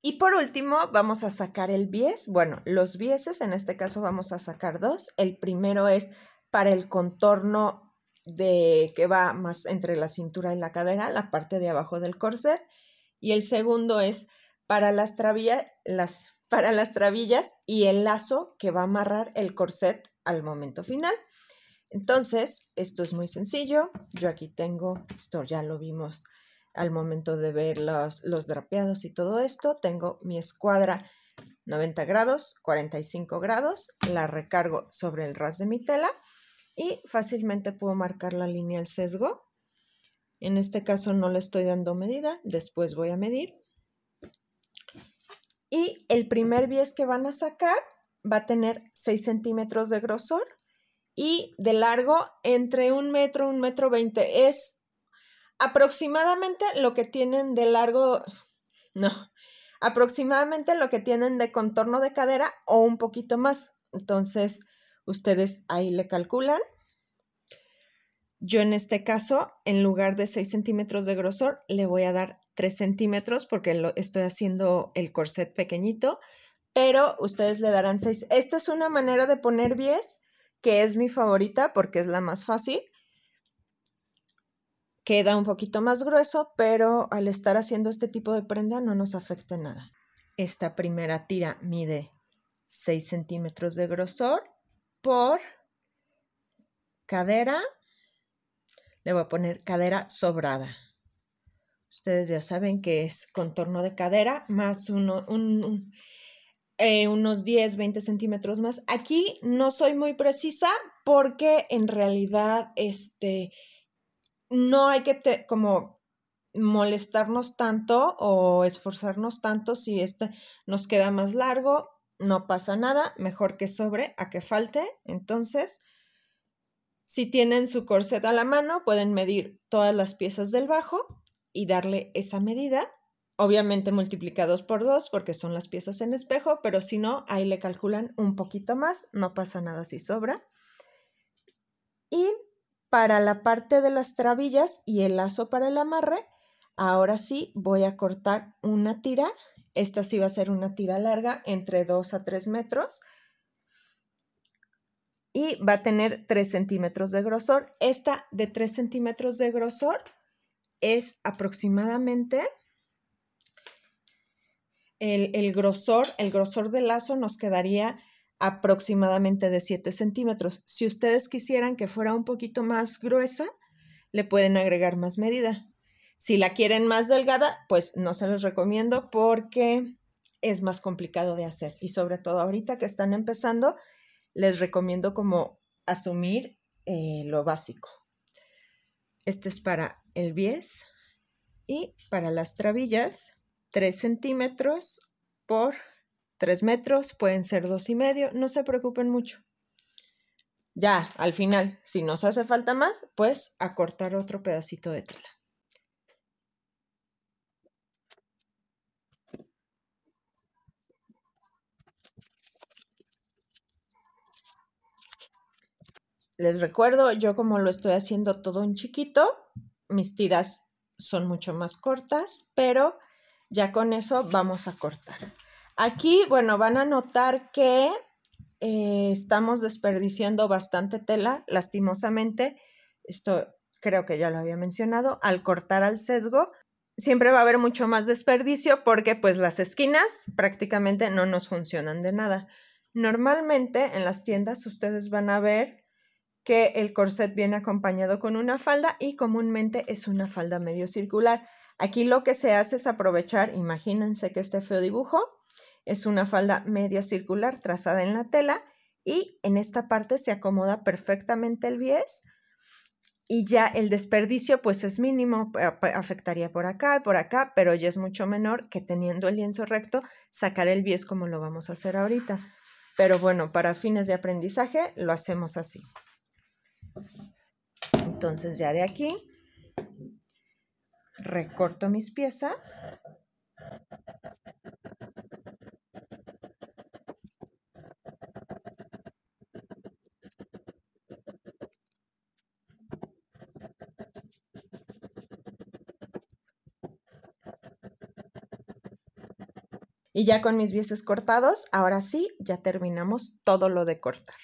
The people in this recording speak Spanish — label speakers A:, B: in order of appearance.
A: Y por último, vamos a sacar el bies. Bueno, los bieses, en este caso vamos a sacar dos. El primero es para el contorno de que va más entre la cintura y la cadera, la parte de abajo del corset. Y el segundo es para las, para las trabillas y el lazo que va a amarrar el corset al momento final. Entonces, esto es muy sencillo. Yo aquí tengo, esto ya lo vimos al momento de ver los, drapeados y todo esto, tengo mi escuadra 90 grados, 45 grados, la recargo sobre el ras de mi tela y fácilmente puedo marcar la línea al sesgo. En este caso no le estoy dando medida, después voy a medir. Y el primer bies que van a sacar va a tener 6 centímetros de grosor y de largo entre un metro, un metro veinte. Es aproximadamente lo que tienen de largo, no, aproximadamente lo que tienen de contorno de cadera o un poquito más. Entonces, ustedes ahí le calculan. Yo en este caso, en lugar de 6 centímetros de grosor, le voy a dar 3 centímetros porque lo estoy haciendo el corset pequeñito, pero ustedes le darán 6. Esta es una manera de poner 10 que es mi favorita porque es la más fácil queda un poquito más grueso, pero al estar haciendo este tipo de prenda no nos afecta nada. Esta primera tira mide 6 centímetros de grosor por cadera. Le voy a poner cadera sobrada. Ustedes ya saben que es contorno de cadera más eh, unos 10, 20 centímetros más. Aquí no soy muy precisa porque en realidad este, no hay que como molestarnos tanto o esforzarnos tanto si este nos queda más largo, no pasa nada, mejor que sobre a que falte. Entonces, si tienen su corset a la mano, pueden medir todas las piezas del bajo y darle esa medida, obviamente multiplicados por dos porque son las piezas en espejo, pero si no, ahí le calculan un poquito más, no pasa nada si sobra. Y para la parte de las trabillas y el lazo para el amarre, ahora sí voy a cortar una tira. Esta sí va a ser una tira larga, entre 2 a 3 metros. Y va a tener 3 centímetros de grosor. Esta de 3 centímetros de grosor es aproximadamente el, el grosor, el grosor del lazo nos quedaría aproximadamente de 7 centímetros. Si ustedes quisieran que fuera un poquito más gruesa, le pueden agregar más medida. Si la quieren más delgada, pues no se los recomiendo porque es más complicado de hacer. Y sobre todo ahorita que están empezando, les recomiendo como asumir eh, lo básico. Este es para el 10 y para las trabillas, 3 centímetros por 3 metros, pueden ser dos y medio, no se preocupen mucho. Ya, al final, si nos hace falta más, pues a cortar otro pedacito de tela. Les recuerdo, yo como lo estoy haciendo todo en chiquito, mis tiras son mucho más cortas, pero ya con eso vamos a cortar. Aquí, bueno, van a notar que eh, estamos desperdiciando bastante tela, lastimosamente. Esto creo que ya lo había mencionado. Al cortar al sesgo, siempre va a haber mucho más desperdicio porque pues las esquinas prácticamente no nos funcionan de nada. Normalmente en las tiendas ustedes van a ver que el corset viene acompañado con una falda y comúnmente es una falda medio circular. Aquí lo que se hace es aprovechar, imagínense que este feo dibujo, es una falda media circular trazada en la tela y en esta parte se acomoda perfectamente el bies y ya el desperdicio pues es mínimo, eh, afectaría por acá y por acá, pero ya es mucho menor que teniendo el lienzo recto sacar el bies como lo vamos a hacer ahorita. Pero bueno, para fines de aprendizaje lo hacemos así. Entonces ya de aquí recorto mis piezas Y ya con mis bieses cortados, ahora sí, ya terminamos todo lo de cortar.